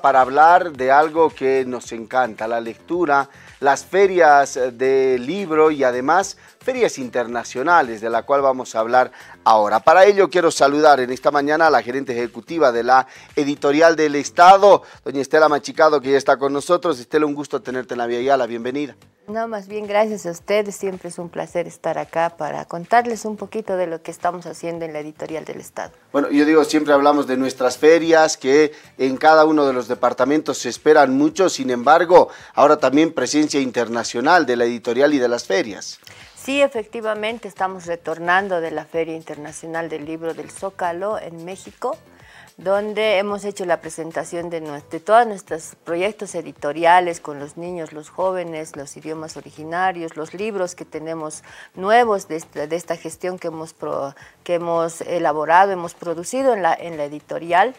para hablar de algo que nos encanta, la lectura, las ferias de libro y además ferias internacionales de la cual vamos a hablar ahora. Para ello quiero saludar en esta mañana a la gerente ejecutiva de la editorial del Estado, doña Estela Machicado, que ya está con nosotros. Estela, un gusto tenerte en la Vía la bienvenida. No, más bien gracias a ustedes. Siempre es un placer estar acá para contarles un poquito de lo que estamos haciendo en la editorial del Estado. Bueno, yo digo, siempre hablamos de nuestras ferias, que en cada uno de los departamentos se esperan mucho, sin embargo, ahora también presencia internacional de la editorial y de las ferias. Sí, efectivamente, estamos retornando de la Feria Internacional del Libro del Zócalo en México donde hemos hecho la presentación de, todos nuestros proyectos editoriales con los niños, los jóvenes, los idiomas originarios, los libros que tenemos nuevos de esta, gestión que hemos, que hemos elaborado, hemos producido en la, en la editorial.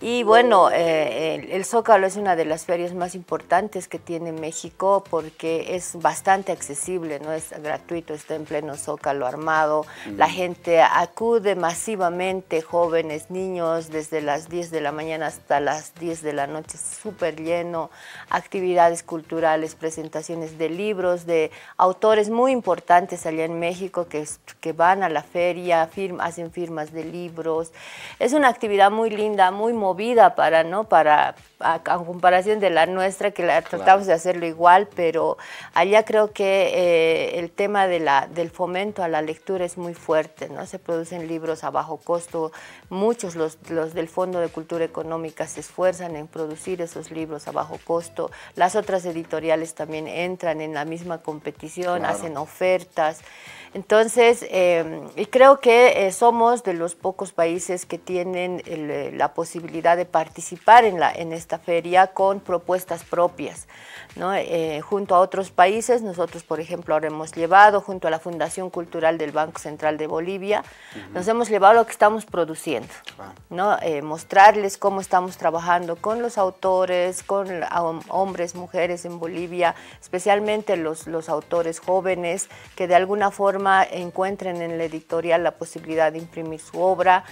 Y bueno, eh, el, Zócalo es una de las ferias más importantes que tiene México porque es bastante accesible, no es gratuito, está en pleno Zócalo armado, la mm. gente acude masivamente, jóvenes, niños, desde las 10 de la mañana hasta las 10 de la noche, súper lleno, actividades culturales, presentaciones de libros, de autores muy importantes allá en México que, que van a la feria, hacen firmas de libros. Es una actividad muy linda, muy movida para, ¿no? Para, a, comparación de la nuestra, que la tratamos de hacerlo igual, pero allá creo que eh, el tema de la, del fomento a la lectura es muy fuerte, ¿no? Se producen libros a bajo costo, muchos los, los del Fondo de Cultura Económica se esfuerzan en producir esos libros a bajo costo, las otras editoriales también entran en la misma competición, hacen ofertas. Entonces, eh, y creo que eh, somos de los pocos países que tienen eh, la posibilidad de participar en, la, en esta feria con propuestas propias. ¿no? junto a otros países, nosotros, por ejemplo, ahora hemos llevado, junto a la Fundación Cultural del Banco Central de Bolivia, nos hemos llevado lo que estamos produciendo. ¿no? mostrarles cómo estamos trabajando con los autores, con um, hombres, mujeres en Bolivia, especialmente los, los autores jóvenes que de alguna forma encuentren en la editorial la posibilidad de imprimir su obra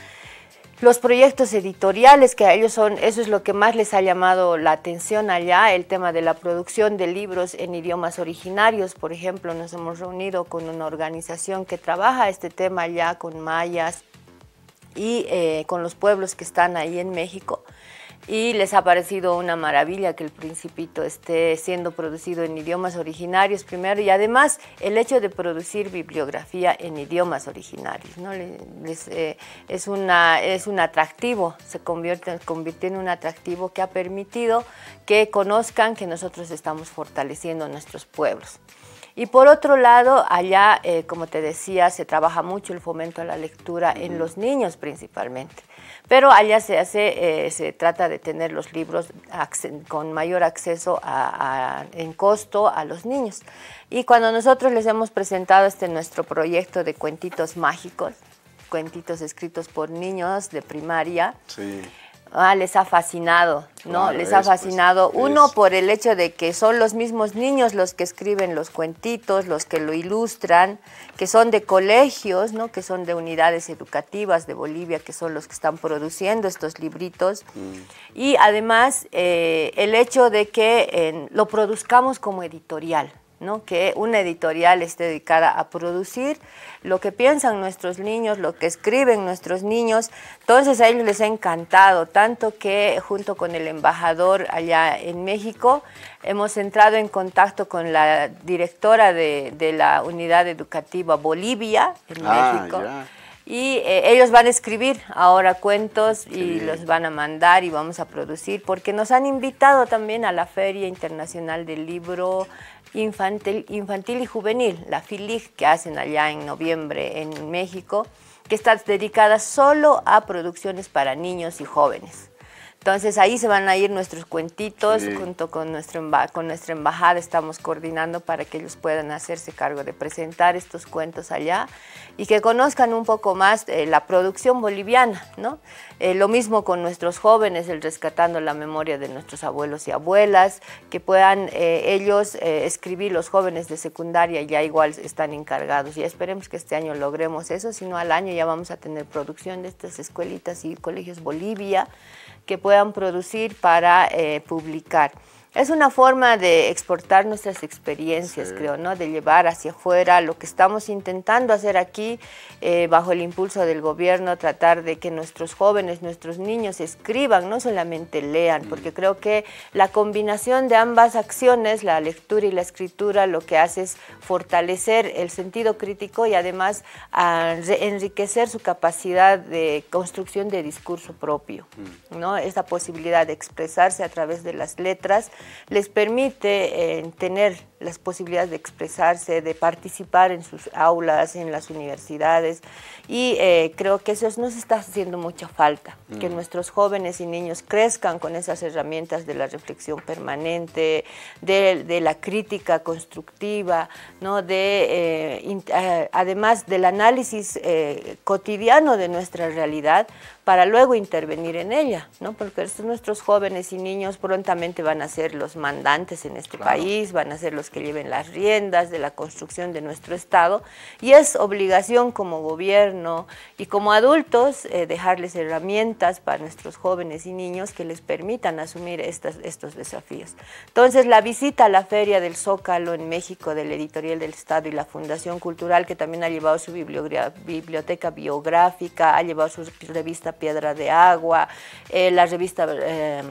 los proyectos editoriales que a ellos son, eso es lo que más les ha llamado la atención allá, el tema de la producción de libros en idiomas originarios, por ejemplo, nos hemos reunido con una organización que trabaja este tema allá con mayas, y eh, con los pueblos que están ahí en México. Y les ha parecido una maravilla que el Principito esté siendo producido en idiomas originarios primero y además el hecho de producir bibliografía en idiomas originarios. ¿no? Eh, es, es un atractivo, se convierte, en un atractivo que ha permitido que conozcan que nosotros estamos fortaleciendo nuestros pueblos. Y por otro lado, allá, eh, como te decía, se trabaja mucho el fomento a la lectura en los niños principalmente. Pero allá se hace, eh, se trata de tener los libros con mayor acceso a, en costo a los niños. Y cuando nosotros les hemos presentado este nuestro proyecto de cuentitos mágicos, cuentitos escritos por niños de primaria, sí. Ah, les ha fascinado, ¿no? les ha pues, fascinado. Uno por el hecho de que son los mismos niños los que escriben los cuentitos, los que lo ilustran, que son de colegios, ¿no? Que son de unidades educativas de Bolivia, que son los que están produciendo estos libritos. Mm. Y además eh, el hecho de que lo produzcamos como editorial, que una editorial esté dedicada a producir lo que piensan nuestros niños, lo que escriben nuestros niños. Entonces a ellos les ha encantado, tanto que junto con el embajador allá en México hemos entrado en contacto con la directora de, de la unidad educativa Bolivia en ah, México. Y eh, ellos van a escribir ahora cuentos y los van a mandar y vamos a producir, porque nos han invitado también a la Feria Internacional del Libro infantil, y juvenil, la FILIG, que hacen allá en noviembre en México, que está dedicada solo a producciones para niños y jóvenes. Entonces ahí se van a ir nuestros cuentitos junto con, nuestro con nuestra embajada. Estamos coordinando para que ellos puedan hacerse cargo de presentar estos cuentos allá y que conozcan un poco más eh, la producción boliviana. ¿no? Eh, lo mismo con nuestros jóvenes, el rescatando la memoria de nuestros abuelos y abuelas, que puedan eh, ellos escribir, los jóvenes de secundaria ya igual están encargados. Y esperemos que este año logremos eso, si no al año ya vamos a tener producción de estas escuelitas y colegios Bolivia que puedan producir para eh, publicar. Es una forma de exportar nuestras experiencias, creo, ¿no? De llevar hacia afuera lo que estamos intentando hacer aquí eh, bajo el impulso del gobierno, tratar de que nuestros jóvenes, nuestros niños escriban, no solamente lean, mm. porque creo que la combinación de ambas acciones, la lectura y la escritura, lo que hace es fortalecer el sentido crítico y además enriquecer su capacidad de construcción de discurso propio, mm. ¿no? Esta posibilidad de expresarse a través de las letras les permite eh, tener las posibilidades de expresarse, de participar en sus aulas, en las universidades. Y eh, creo que eso nos está haciendo mucha falta, que mm. nuestros jóvenes y niños crezcan con esas herramientas de la reflexión permanente, de, la crítica constructiva, ¿no? de, eh, eh, además del análisis cotidiano de nuestra realidad para luego intervenir en ella, ¿no? porque nuestros jóvenes y niños prontamente van a ser los mandantes en este país, van a ser los que lleven las riendas de la construcción de nuestro Estado y es obligación como gobierno y como adultos eh, dejarles herramientas para nuestros jóvenes y niños que les permitan asumir estos desafíos. Entonces la visita a la Feria del Zócalo en México del Editorial del Estado y la Fundación Cultural que también ha llevado su biblioteca biográfica, ha llevado su revista Piedra de Agua, eh, la revista... Eh,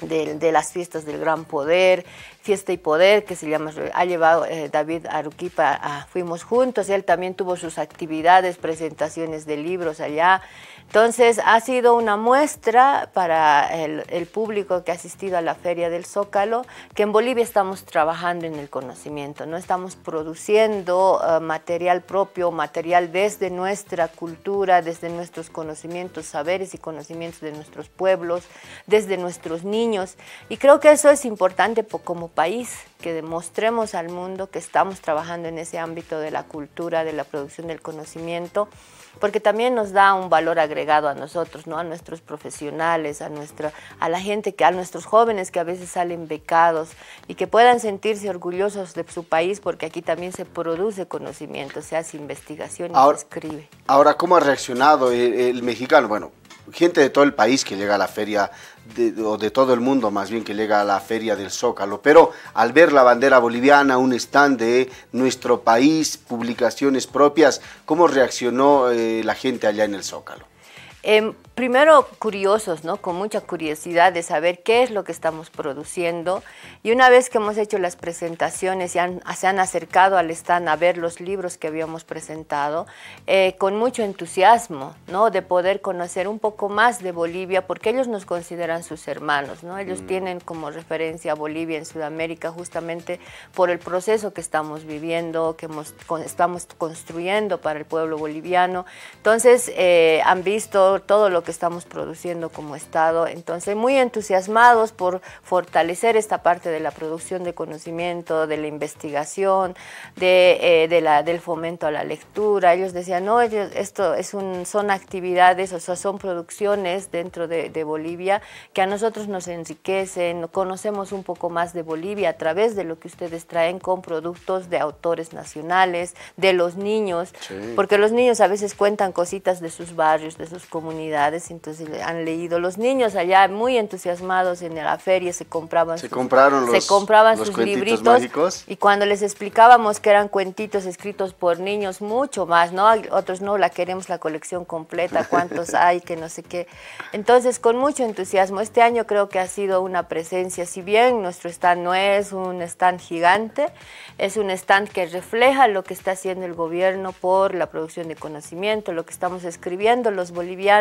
de, las fiestas del gran poder, fiesta y poder que se llama, ha llevado eh, David Aruquipa, fuimos juntos, él también tuvo sus actividades, presentaciones de libros allá, entonces ha sido una muestra para el, público que ha asistido a la Feria del Zócalo que en Bolivia estamos trabajando en el conocimiento, no estamos produciendo eh, material propio, material desde nuestra cultura, desde nuestros conocimientos, saberes y conocimientos de nuestros pueblos, desde nuestros niños. Y creo que eso es importante como país que demostremos al mundo que estamos trabajando en ese ámbito de la cultura, de la producción del conocimiento, porque también nos da un valor agregado a nosotros, ¿no? a nuestros profesionales, a, nuestra, a la gente, que, a nuestros jóvenes que a veces salen becados y que puedan sentirse orgullosos de su país porque aquí también se produce conocimiento, se hace investigación y se escribe. Ahora, ¿cómo ha reaccionado el, el mexicano? Bueno, gente de todo el país que llega a la feria de, o de todo el mundo más bien que llega a la feria del Zócalo, pero al ver la bandera boliviana, un stand de nuestro país, publicaciones propias, ¿cómo reaccionó eh, la gente allá en el Zócalo? Em, primero curiosos, ¿no? Con mucha curiosidad de saber qué es lo que estamos produciendo. Y una vez que hemos hecho las presentaciones y se han acercado al stand a ver los libros que habíamos presentado, eh, con mucho entusiasmo, ¿no? De poder conocer un poco más de Bolivia, porque ellos nos consideran sus hermanos, ¿no? Ellos mm. tienen como referencia a Bolivia en Sudamérica justamente por el proceso que estamos viviendo, que estamos construyendo para el pueblo boliviano. Entonces, eh, han visto todo, lo que estamos produciendo como Estado. Entonces, muy entusiasmados por fortalecer esta parte de la producción de conocimiento, de la investigación, de, eh, la, del fomento a la lectura. Ellos decían, no, esto es un, son actividades, o sea, son producciones dentro de, Bolivia que a nosotros nos enriquecen, conocemos un poco más de Bolivia a través de lo que ustedes traen con productos de autores nacionales, de los niños, porque los niños a veces cuentan cositas de sus barrios, de sus comunidades comunidades, entonces han leído los niños allá muy entusiasmados en la feria, se compraban se sus, compraron se compraban sus libritos mágicos. y cuando les explicábamos que eran cuentitos escritos por niños mucho más, ¿no? Otros no, la queremos la colección completa, cuántos hay, que no sé qué. Entonces, con mucho entusiasmo, este año creo que ha sido una presencia, si bien nuestro stand no es un stand gigante, es un stand que refleja lo que está haciendo el gobierno por la producción de conocimiento, lo que estamos escribiendo los bolivianos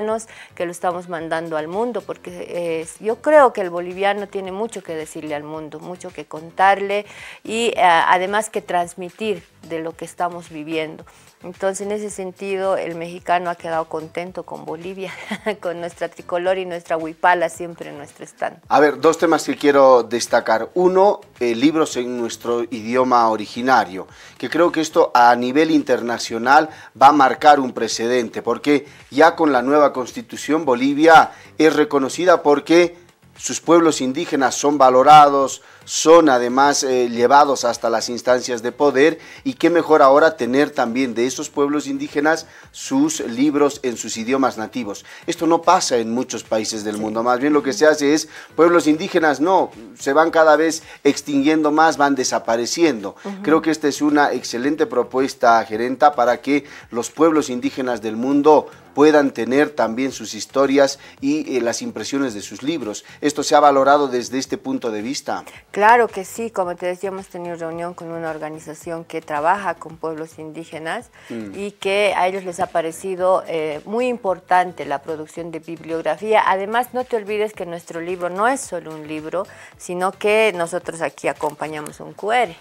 que lo estamos mandando al mundo, porque yo creo que el boliviano tiene mucho que decirle al mundo, mucho que contarle y eh, además que transmitir de lo que estamos viviendo. Entonces, en ese sentido, el mexicano ha quedado contento con Bolivia, con nuestra tricolor y nuestra huipala siempre en nuestro stand. A ver, dos temas que quiero destacar. Uno, libros en nuestro idioma originario, que creo que esto a nivel internacional va a marcar un precedente, porque ya con la nueva constitución Bolivia es reconocida porque sus pueblos indígenas son valorados, son además eh, llevados hasta las instancias de poder y qué mejor ahora tener también de esos pueblos indígenas sus libros en sus idiomas nativos. Esto no pasa en muchos países del mundo, más bien lo que se hace es pueblos indígenas no, se van cada vez extinguiendo más, van desapareciendo. Creo que esta es una excelente propuesta, gerenta, para que los pueblos indígenas del mundo puedan tener también sus historias y eh, las impresiones de sus libros. Esto se ha valorado desde este punto de vista. Claro que sí, como te decía, hemos tenido reunión con una organización que trabaja con pueblos indígenas mm. y que a ellos les ha parecido eh, muy importante la producción de bibliografía. Además, no te olvides que nuestro libro no es solo un libro, sino que nosotros aquí acompañamos un QR.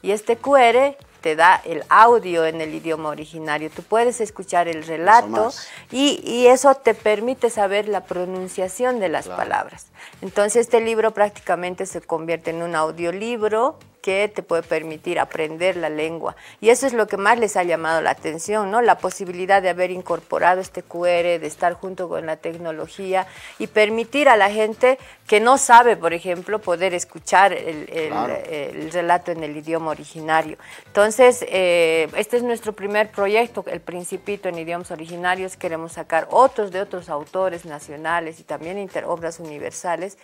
Y este QR te da el audio en el idioma originario. Tú puedes escuchar el relato y, y, eso te permite saber la pronunciación de las palabras. Entonces este libro prácticamente se convierte en un audiolibro que te puede permitir aprender la lengua. Y eso es lo que más les ha llamado la atención, ¿no? La posibilidad de haber incorporado este QR, de estar junto con la tecnología y permitir a la gente que no sabe, por ejemplo, poder escuchar el, relato en el idioma originario. Entonces, eh, este es nuestro primer proyecto, El Principito en idiomas originarios. Queremos sacar otros de otros autores nacionales y también inter obras universales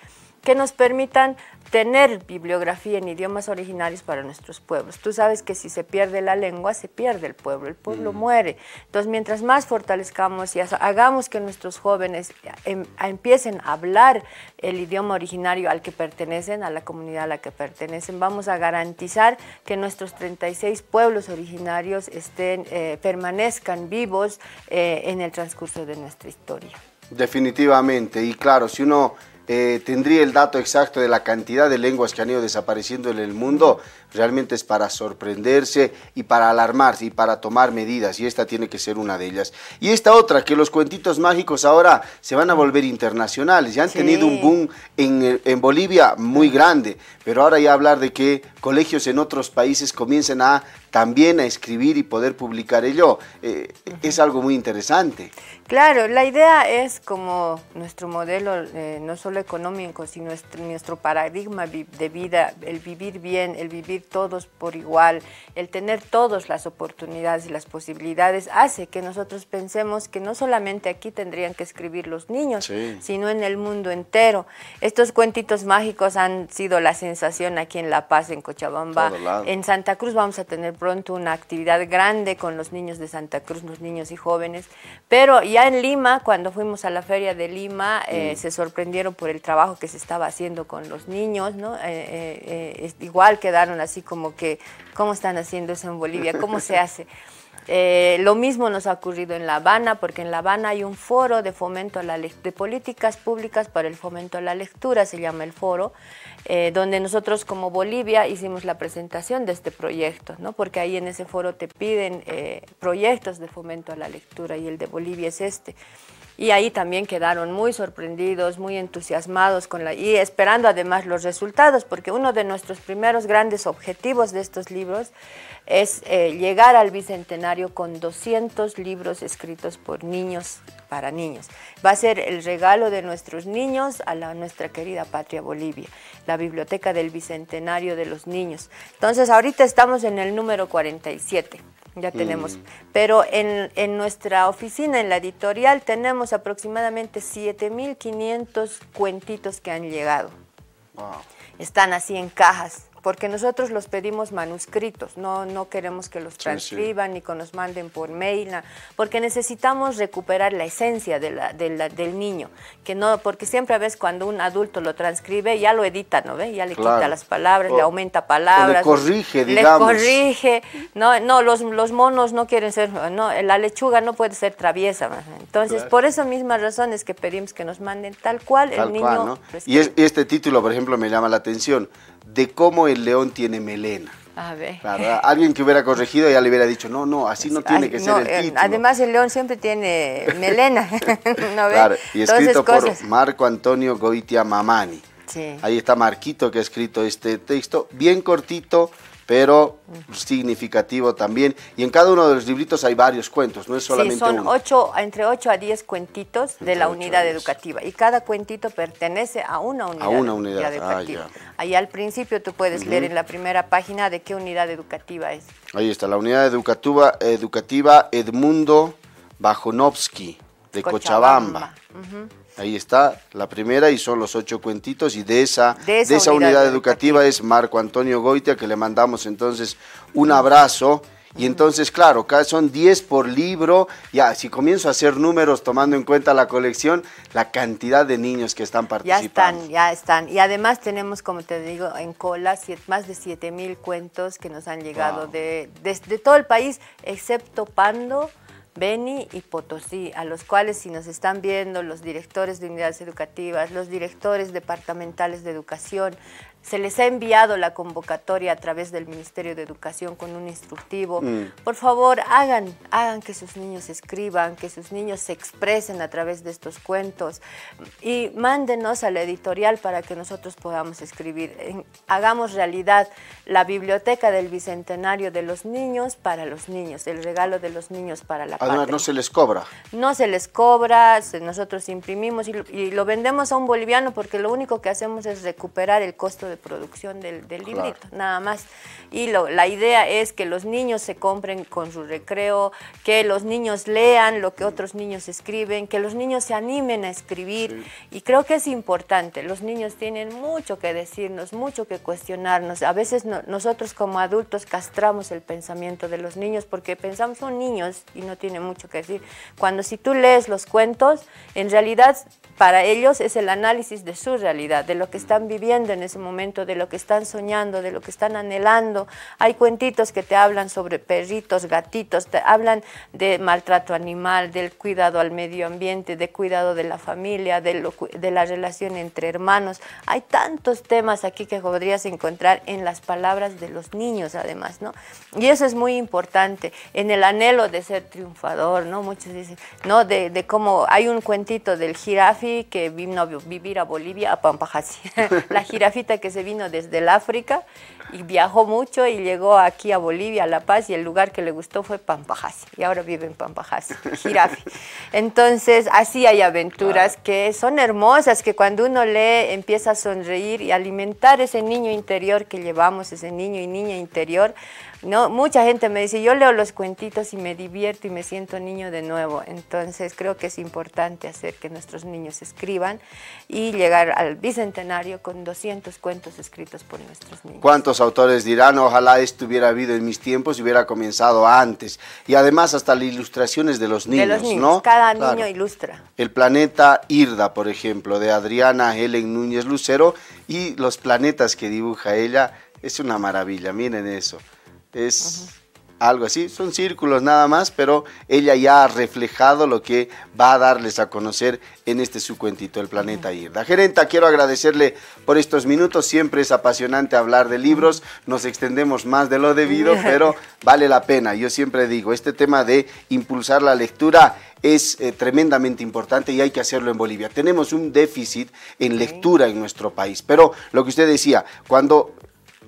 que nos permitan tener bibliografía en idiomas originarios para nuestros pueblos. Tú sabes que si se pierde la lengua, se pierde el pueblo, el pueblo mm. muere. Entonces, mientras más fortalezcamos y hagamos que nuestros jóvenes eh, em, empiecen a hablar el idioma originario al que pertenecen, a la comunidad a la que pertenecen, vamos a garantizar que nuestros 36 pueblos originarios estén, eh, permanezcan vivos eh, en el transcurso de nuestra historia. Definitivamente, y claro, si uno eh, tendría el dato exacto de la cantidad de lenguas que han ido desapareciendo en el mundo, realmente es para sorprenderse y para alarmarse y para tomar medidas, y esta tiene que ser una de ellas. Y esta otra, que los cuentitos mágicos ahora se van a volver internacionales, ya han tenido un boom en, Bolivia muy grande, pero ahora ya hablar de que colegios en otros países comiencen a también a escribir y poder publicar ello, eh, es algo muy interesante. Claro, la idea es como nuestro modelo, eh, no solo económico, sino nuestro paradigma de vida, el vivir bien, el vivir todos por igual, el tener todas las oportunidades y las posibilidades hace que nosotros pensemos que no solamente aquí tendrían que escribir los niños, sino en el mundo entero. Estos cuentitos mágicos han sido la sensación aquí en La Paz, en Cochabamba. En Santa Cruz vamos a tener pronto una actividad grande con los niños de Santa Cruz, los niños y jóvenes. Pero ya en Lima, cuando fuimos a la feria de Lima, eh, mm. se sorprendieron por el trabajo que se estaba haciendo con los niños, ¿no? Eh, eh, igual quedaron las así como que, ¿cómo están haciendo eso en Bolivia? ¿Cómo se hace? Eh, lo mismo nos ha ocurrido en La Habana, porque en La Habana hay un foro de fomento a la de políticas públicas para el fomento a la lectura, se llama el foro, eh, donde nosotros como Bolivia hicimos la presentación de este proyecto, ¿no? porque ahí en ese foro te piden eh, proyectos de fomento a la lectura y el de Bolivia es este y ahí también quedaron muy sorprendidos, muy entusiasmados con la, y esperando además los resultados, porque uno de nuestros primeros grandes objetivos de estos libros es eh, llegar al Bicentenario con 200 libros escritos por niños para niños. Va a ser el regalo de nuestros niños a la, nuestra querida patria Bolivia, la Biblioteca del Bicentenario de los Niños. Entonces ahorita estamos en el número 47. Ya tenemos. Pero en, en, nuestra oficina, en la editorial, tenemos aproximadamente 7.500 cuentitos que han llegado. Están así en cajas porque nosotros los pedimos manuscritos, no, no queremos que los transcriban ni que nos manden por mail, porque necesitamos recuperar la esencia de la, del niño, que no, porque siempre a veces cuando un adulto lo transcribe, ya lo edita, ¿no ve? Ya le quita las palabras, le aumenta palabras. Le corrige, digamos. Le corrige, no, no los, monos no quieren ser, no, la lechuga no puede ser traviesa. Entonces, por esas mismas razones que pedimos que nos manden tal cual el niño. Y este título, por ejemplo, me llama la atención, de cómo el león tiene melena. alguien que hubiera corregido ya le hubiera dicho, no, no, así no tiene que ser el eh, título. Además el león siempre tiene melena. y escrito por Marco Antonio Goitia Mamani. Ahí está Marquito que ha escrito este texto, bien cortito, pero significativo también. Y en cada uno de los libritos hay varios cuentos, no es solamente sí, son Ocho, entre 8 a 10 cuentitos de la unidad educativa y cada cuentito pertenece a una unidad, a una unidad. educativa. Ah, Ahí al principio tú puedes leer en la primera página de qué unidad educativa es. Ahí está, la unidad educativa, Edmundo Bajonovsky de Cochabamba. Ahí está la primera y son los ocho cuentitos y de esa, de esa, unidad, educativa, es Marco Antonio Goitia que le mandamos entonces un abrazo. Y entonces, claro, son diez por libro. Ya, si comienzo a hacer números tomando en cuenta la colección, la cantidad de niños que están participando. Ya están, ya están. Y además tenemos, como te digo, en cola más de siete mil cuentos que nos han llegado de, todo el país, excepto Pando. Beni y Potosí, a los cuales si nos están viendo los directores de unidades educativas, los directores departamentales de educación, se les ha enviado la convocatoria a través del Ministerio de Educación con un instructivo. Mm. Por favor, hagan, hagan que sus niños escriban, que sus niños se expresen a través de estos cuentos y mándenos a la editorial para que nosotros podamos escribir. Hagamos realidad la biblioteca del Bicentenario de los Niños para los niños, el regalo de los niños para la Además, no se les cobra. No se les cobra, nosotros imprimimos y lo vendemos a un boliviano porque lo único que hacemos es recuperar el costo de producción del, del librito, nada más. Y lo, la idea es que los niños se compren con su recreo, que los niños lean lo que otros niños escriben, que los niños se animen a escribir. Y creo que es importante, los niños tienen mucho que decirnos, mucho que cuestionarnos. A veces nosotros como adultos castramos el pensamiento de los niños porque pensamos son niños y no tienen mucho que decir. Cuando si tú lees los cuentos, en realidad para ellos es el análisis de su realidad, de lo que están viviendo en ese momento de lo que están soñando, de lo que están anhelando. Hay cuentitos que te hablan sobre perritos, gatitos, te hablan de maltrato animal, del cuidado al medio ambiente, de cuidado de la familia, de, de la relación entre hermanos. Hay tantos temas aquí que podrías encontrar en las palabras de los niños, además, ¿no? Y eso es muy importante, en el anhelo de ser triunfador, ¿no? Muchos dicen, ¿no? De, cómo hay un cuentito del jirafi que vino a vivir a Bolivia, a Pampajasi, la jirafita que que se vino desde el África y viajó mucho y llegó aquí a Bolivia, a La Paz, y el lugar que le gustó fue Pampajasi, y ahora vive en Pampajasi, Jirafe. Entonces, así hay aventuras que son hermosas, que cuando uno lee empieza a sonreír y alimentar ese niño interior que llevamos, ese niño y niña interior. No, mucha gente me dice, yo leo los cuentitos y me divierto y me siento niño de nuevo. Entonces creo que es importante hacer que nuestros niños escriban y llegar al bicentenario con 200 cuentos escritos por nuestros niños. ¿Cuántos autores dirán, ojalá esto hubiera habido en mis tiempos y hubiera comenzado antes. Y además hasta las ilustraciones de los niños, de los niños. ¿no? Cada niño ilustra. El planeta Irda, por ejemplo, de Adriana Helen Núñez Lucero y los planetas que dibuja ella, es una maravilla, miren eso. Es algo así. Son círculos nada más, pero ella ya ha reflejado lo que va a darles a conocer en este su cuentito, El Planeta Irda. Gerenta, quiero agradecerle por estos minutos. Siempre es apasionante hablar de libros. Nos extendemos más de lo debido, pero vale la pena. Yo siempre digo, este tema de impulsar la lectura es eh, tremendamente importante y hay que hacerlo en Bolivia. Tenemos un déficit en lectura en nuestro país, pero lo que usted decía, cuando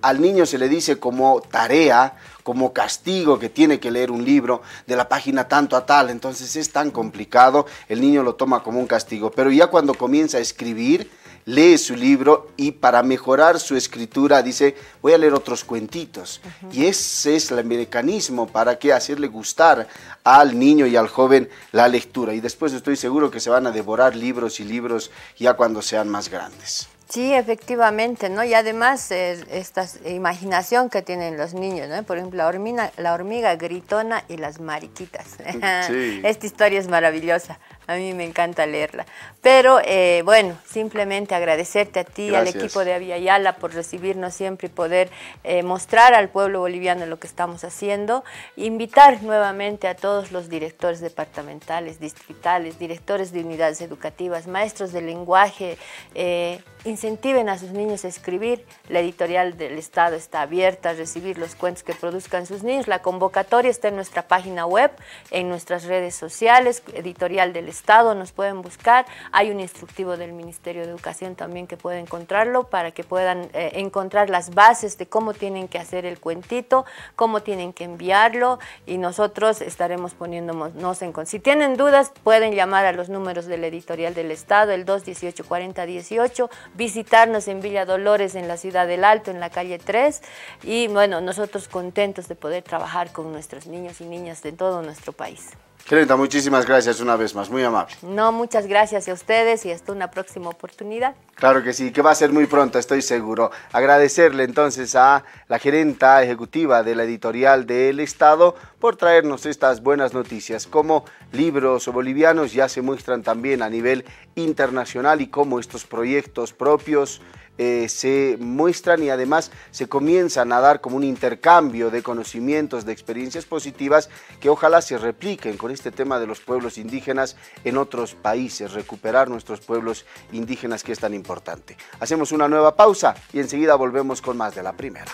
al niño se le dice como tarea, como castigo que tiene que leer un libro de la página tanto a tal, entonces es tan complicado, el niño lo toma como un castigo, pero ya cuando comienza a escribir, lee su libro y para mejorar su escritura dice, voy a leer otros cuentitos. Y ese es el mecanismo para que hacerle gustar al niño y al joven la lectura. Y después estoy seguro que se van a devorar libros y libros ya cuando sean más grandes. Sí, efectivamente, ¿no? Y además eh, esta imaginación que tienen los niños, ¿no? Por ejemplo, la hormiga, la hormiga gritona y las mariquitas. Sí. esta historia es maravillosa. A mí me encanta leerla. Pero eh, bueno, simplemente agradecerte a ti, al equipo de Aviala por recibirnos siempre y poder eh, mostrar al pueblo boliviano lo que estamos haciendo. Invitar nuevamente a todos los directores departamentales, distritales, directores de unidades educativas, maestros de lenguaje. Eh, incentiven a sus niños a escribir. La editorial del Estado está abierta a recibir los cuentos que produzcan sus niños. La convocatoria está en nuestra página web, en nuestras redes sociales, editorial del Estado, nos pueden buscar. Hay un instructivo del Ministerio de Educación también que puede encontrarlo para que puedan eh, encontrar las bases de cómo tienen que hacer el cuentito, cómo tienen que enviarlo y nosotros estaremos poniéndonos en... Si tienen dudas, pueden llamar a los números de la editorial del Estado, el 218 4018 visitarnos en Villa Dolores, en la ciudad del Alto, en la calle 3. Y bueno, nosotros contentos de poder trabajar con nuestros niños y niñas de todo nuestro país. Gerenta, muchísimas gracias una vez más, muy amable. No, muchas gracias a ustedes y hasta una próxima oportunidad. Claro que sí, que va a ser muy pronto, estoy seguro. Agradecerle entonces a la gerenta ejecutiva de la editorial del Estado por traernos estas buenas noticias, como libros bolivianos ya se muestran también a nivel internacional y como estos proyectos propios eh, se muestran y además se comienzan a dar como un intercambio de conocimientos, de experiencias positivas que ojalá se repliquen con este tema de los pueblos indígenas en otros países, recuperar nuestros pueblos indígenas que es tan importante. Hacemos una nueva pausa y enseguida volvemos con más de la primera.